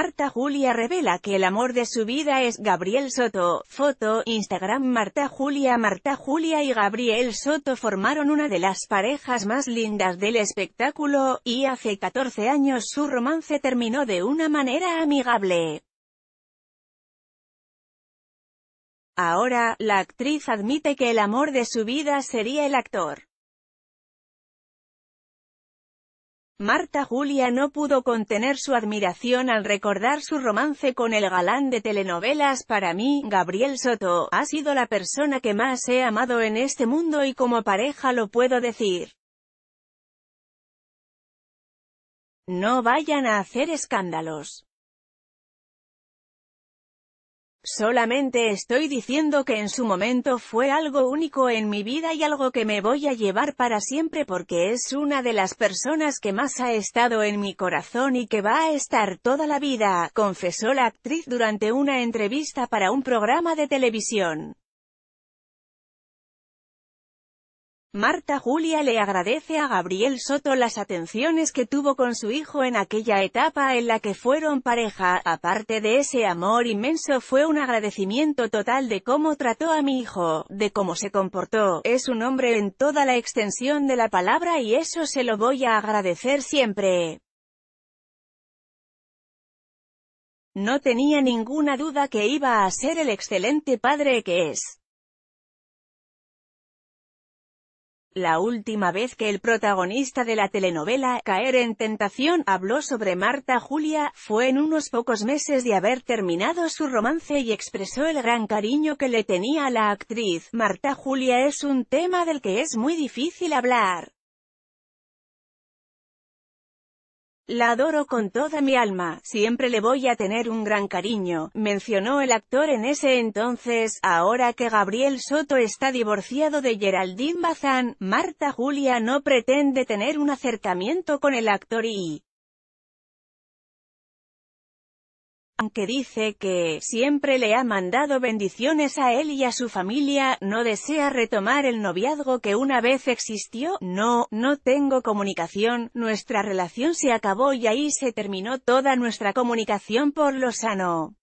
Marta Julia revela que el amor de su vida es Gabriel Soto. Foto, Instagram Marta Julia Marta Julia y Gabriel Soto formaron una de las parejas más lindas del espectáculo, y hace 14 años su romance terminó de una manera amigable. Ahora, la actriz admite que el amor de su vida sería el actor. Marta Julia no pudo contener su admiración al recordar su romance con el galán de telenovelas para mí, Gabriel Soto, ha sido la persona que más he amado en este mundo y como pareja lo puedo decir. No vayan a hacer escándalos. Solamente estoy diciendo que en su momento fue algo único en mi vida y algo que me voy a llevar para siempre porque es una de las personas que más ha estado en mi corazón y que va a estar toda la vida, confesó la actriz durante una entrevista para un programa de televisión. Marta Julia le agradece a Gabriel Soto las atenciones que tuvo con su hijo en aquella etapa en la que fueron pareja, aparte de ese amor inmenso fue un agradecimiento total de cómo trató a mi hijo, de cómo se comportó, es un hombre en toda la extensión de la palabra y eso se lo voy a agradecer siempre. No tenía ninguna duda que iba a ser el excelente padre que es. La última vez que el protagonista de la telenovela Caer en Tentación habló sobre Marta Julia, fue en unos pocos meses de haber terminado su romance y expresó el gran cariño que le tenía a la actriz. Marta Julia es un tema del que es muy difícil hablar. La adoro con toda mi alma, siempre le voy a tener un gran cariño, mencionó el actor en ese entonces, ahora que Gabriel Soto está divorciado de Geraldine Bazán, Marta Julia no pretende tener un acercamiento con el actor y aunque dice que siempre le ha mandado bendiciones a él y a su familia, no desea retomar el noviazgo que una vez existió, no, no tengo comunicación, nuestra relación se acabó y ahí se terminó toda nuestra comunicación por lo sano.